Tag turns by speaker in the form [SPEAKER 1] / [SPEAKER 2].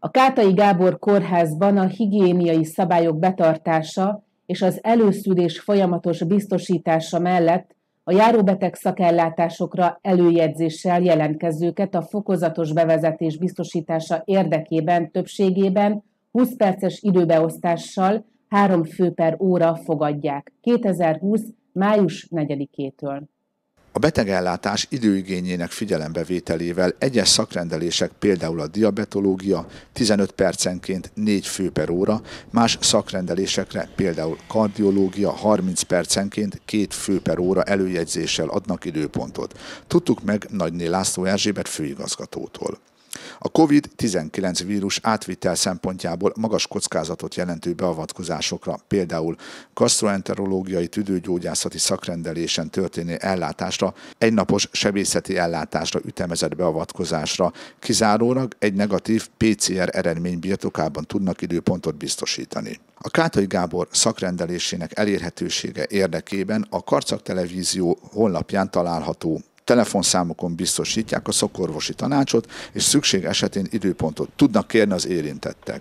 [SPEAKER 1] A Kátai Gábor kórházban a higiéniai szabályok betartása és az előszülés folyamatos biztosítása mellett a járóbeteg szakellátásokra előjegyzéssel jelentkezőket a fokozatos bevezetés biztosítása érdekében többségében 20 perces időbeosztással 3 fő per óra fogadják 2020. május 4-től.
[SPEAKER 2] A betegellátás időigényének figyelembevételével egyes szakrendelések, például a diabetológia 15 percenként 4 fő per óra, más szakrendelésekre, például kardiológia 30 percenként 2 fő per óra előjegyzéssel adnak időpontot. Tudtuk meg Nagyné László Erzsébet főigazgatótól. A COVID-19 vírus átvitel szempontjából magas kockázatot jelentő beavatkozásokra, például gastroenterológiai tüdőgyógyászati szakrendelésen történő ellátásra, egynapos sebészeti ellátásra ütemezett beavatkozásra, kizárólag egy negatív PCR eredmény birtokában tudnak időpontot biztosítani. A Kátai Gábor szakrendelésének elérhetősége érdekében a Karcak Televízió honlapján található Telefonszámokon biztosítják a szakorvosi tanácsot, és szükség esetén időpontot tudnak kérni az érintettek.